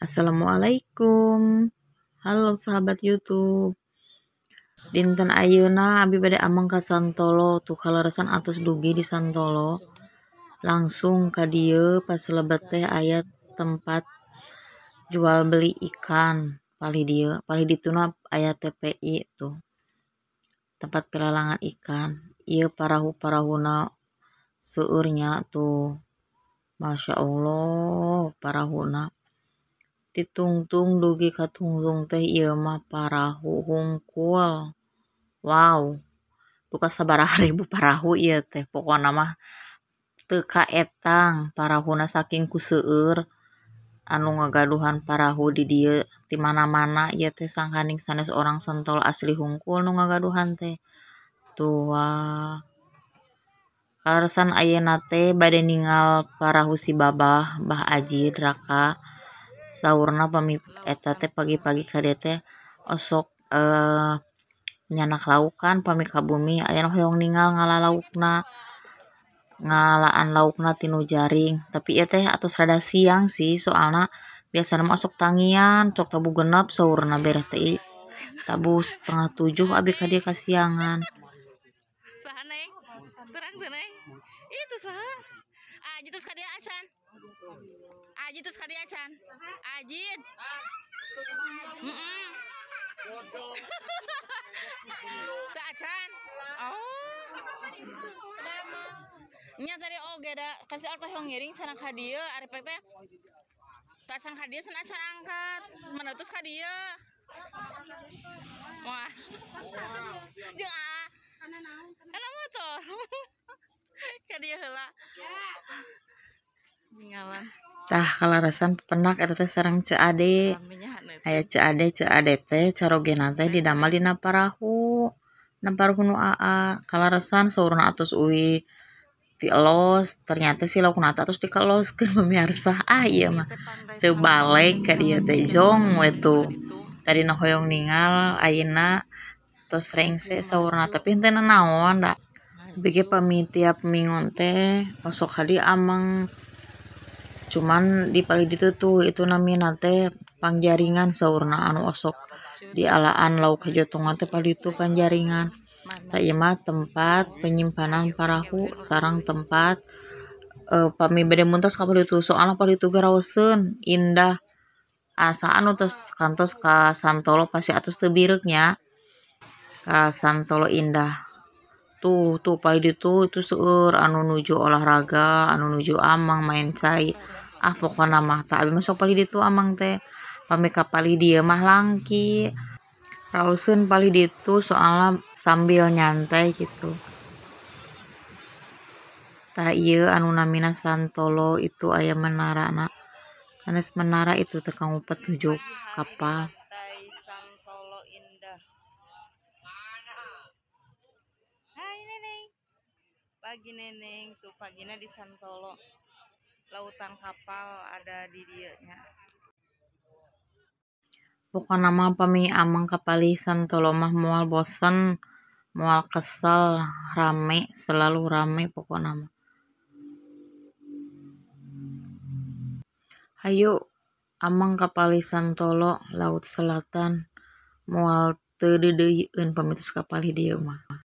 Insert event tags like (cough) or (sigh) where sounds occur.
Assalamualaikum. Halo sahabat YouTube. Dinten Ayuna abi bade amang ka Santolo tuh rasan atus dugi di Santolo. Langsung ka dia pas lebat teh ayat tempat jual beli ikan pali dia pali dituna ayat TPI tuh tempat pelelangan ikan iya parahu parahuna seurnya tuh Masya Allah parahuna tungtung dugi ka tungtung teh Imah parahu hungkul Wow buka sabar hari (laughs) ibu parahu iya teh pokok nama teka etang parahu na saking ku seeur anu ngagaduhan parahu did di mana-mana ia teh sanging sanes seorang sentol asli hungkul anu ngagaduhan teh tua alsan ayeena bad ingal parahu sibabah Ba aji raka sahurna pami eta teh pagi-pagi kade teh osok eh nyanak laukan pami kabumi. Ayah aya hoyong ningal ngala laukna ngalaan laukna tinu jaring tapi ya teh atus rada siang sih soalnya biasanya masuk tangian cok tabu genap sahurna bereh teh tabu setengah tujuh abi ka kasiangan terang itu saha ah jitus ka acan Ajid terus kali chan Ajid. (laughs) Tak acan. Oh. Nya tadi oh da kasih alta ngiring sana ka dieu arepek teh. Tak sang ka sana acan angkat. Menutus terus dieu. Wah. Jeung ah. Kenapa Kana naon? Kana motor. (laughs) lah ya. Tah kalarasan penak eta teh sareng ce ade. Aya ce ade ce ade teh carogena teh didamel dina parahu. Na parahu nu aa kalarasan sauruna atus uwi tielos ternyata si laukna atus ke pemirsa. Ah iya, iya mah teu balik ka dieu teh jong we iya, tuh. Gitu. Tadi na hoyong ningal ayeuna tos rengse iya, saurna tapi henteu naon da. begi nah, pamitiap mingonte minggu teh pasok kali amang cuman di pali itu tuh itu namanya nate pangjaringan seurnaan anu osok di alaan lauk kejotongan teh paling itu pangjaringan tak mah tempat penyimpanan parahu sarang tempat uh, pami beda muntas kapal itu soalnya paling itu garawasen indah asaan utus kantos ka santolo pasti atus tebireknya ka santolo indah tuh tuh padi tuh itu seur anu nuju olahraga anu nuju amang main cai ah pokoknya mah tak abis masuk pali itu amang teh pameka pali dia ya, mah langki rausen pali itu soalnya sambil nyantai gitu tak iya anu namina santolo itu ayam menara anak sanes menara itu tekang upet tujuh kapal pagi neneng tuh paginya di Santolo lautan kapal ada di dia nya bukan nama pemi amang kapal di Santolo mah mual bosan mual kesel rame selalu rame pokok nama Hayu amang kapal di Santolo laut selatan mual teu deuyeukeun pamitus di dieu mah